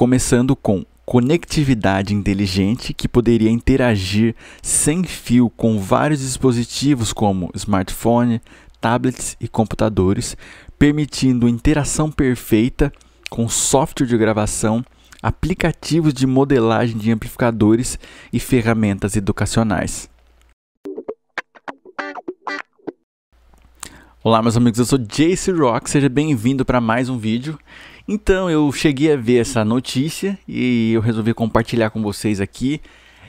começando com conectividade inteligente que poderia interagir sem fio com vários dispositivos como smartphone, tablets e computadores, permitindo interação perfeita com software de gravação, aplicativos de modelagem de amplificadores e ferramentas educacionais. Olá, meus amigos, eu sou Jace Rock, seja bem-vindo para mais um vídeo. Então, eu cheguei a ver essa notícia e eu resolvi compartilhar com vocês aqui.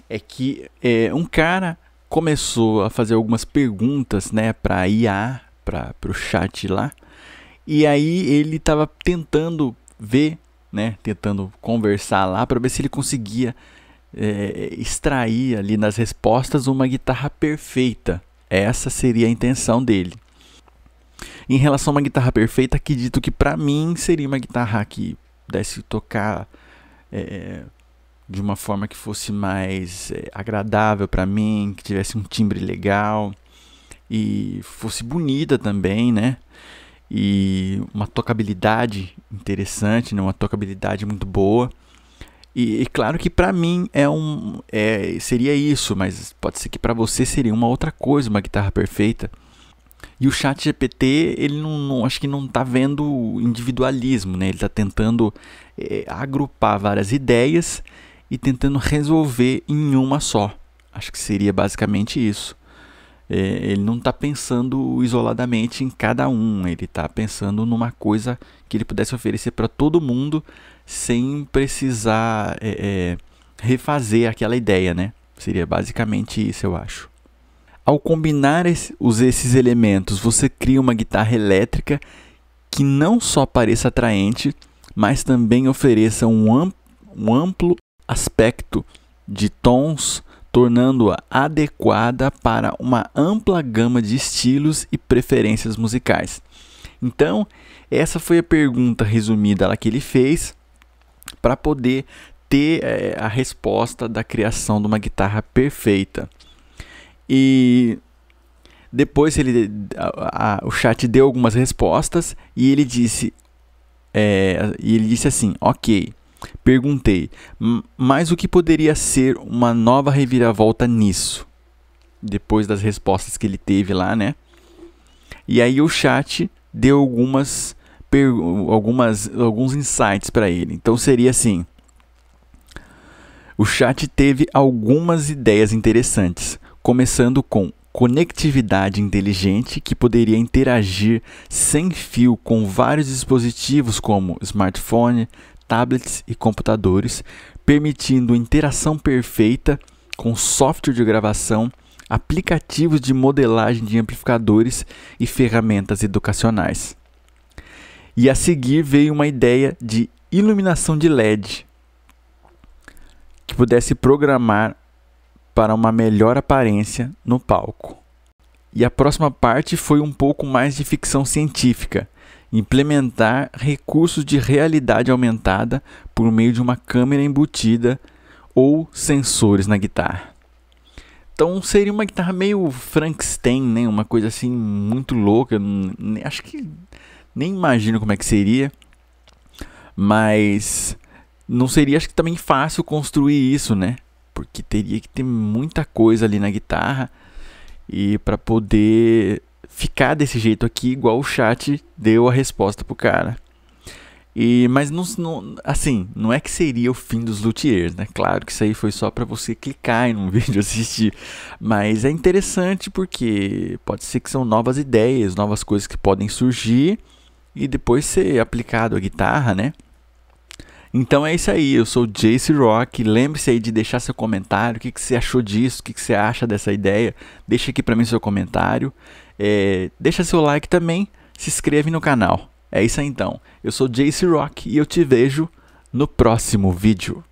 É que é, um cara começou a fazer algumas perguntas né, para IA, para o chat lá. E aí ele estava tentando ver, né, tentando conversar lá para ver se ele conseguia é, extrair ali nas respostas uma guitarra perfeita. Essa seria a intenção dele. Em relação a uma guitarra perfeita, acredito que para mim seria uma guitarra que pudesse tocar é, de uma forma que fosse mais é, agradável para mim, que tivesse um timbre legal e fosse bonita também, né? E uma tocabilidade interessante, né? uma tocabilidade muito boa. E, e claro que para mim é um é, seria isso, mas pode ser que para você seria uma outra coisa, uma guitarra perfeita. E o chat GPT, ele não, não acho que não está vendo individualismo, né? Ele está tentando é, agrupar várias ideias e tentando resolver em uma só. Acho que seria basicamente isso. É, ele não está pensando isoladamente em cada um, ele está pensando numa coisa que ele pudesse oferecer para todo mundo sem precisar é, refazer aquela ideia, né? Seria basicamente isso, eu acho. Ao combinar esse, esses elementos, você cria uma guitarra elétrica que não só pareça atraente, mas também ofereça um, amplo, um amplo aspecto de tons, tornando-a adequada para uma ampla gama de estilos e preferências musicais. Então, essa foi a pergunta resumida lá que ele fez para poder ter é, a resposta da criação de uma guitarra perfeita. E depois ele a, a, o chat deu algumas respostas e ele disse é, e ele disse assim, ok. Perguntei, mas o que poderia ser uma nova reviravolta nisso? Depois das respostas que ele teve lá, né? E aí o chat deu algumas, algumas alguns insights para ele. Então seria assim: o chat teve algumas ideias interessantes começando com conectividade inteligente que poderia interagir sem fio com vários dispositivos como smartphone, tablets e computadores, permitindo interação perfeita com software de gravação, aplicativos de modelagem de amplificadores e ferramentas educacionais. E a seguir veio uma ideia de iluminação de LED que pudesse programar para uma melhor aparência no palco. E a próxima parte foi um pouco mais de ficção científica, implementar recursos de realidade aumentada por meio de uma câmera embutida ou sensores na guitarra. Então seria uma guitarra meio Frankenstein, né? Uma coisa assim muito louca. Acho que nem imagino como é que seria. Mas não seria acho que também fácil construir isso, né? porque teria que ter muita coisa ali na guitarra e para poder ficar desse jeito aqui igual o chat deu a resposta pro cara. E mas não, não assim, não é que seria o fim dos luthiers, né? Claro que isso aí foi só para você clicar em um vídeo assistir, mas é interessante porque pode ser que são novas ideias, novas coisas que podem surgir e depois ser aplicado à guitarra, né? Então é isso aí, eu sou o Rock. Lembre-se aí de deixar seu comentário, o que, que você achou disso, o que, que você acha dessa ideia. Deixa aqui para mim seu comentário. É, deixa seu like também, se inscreve no canal. É isso aí então. Eu sou Jace Rock e eu te vejo no próximo vídeo.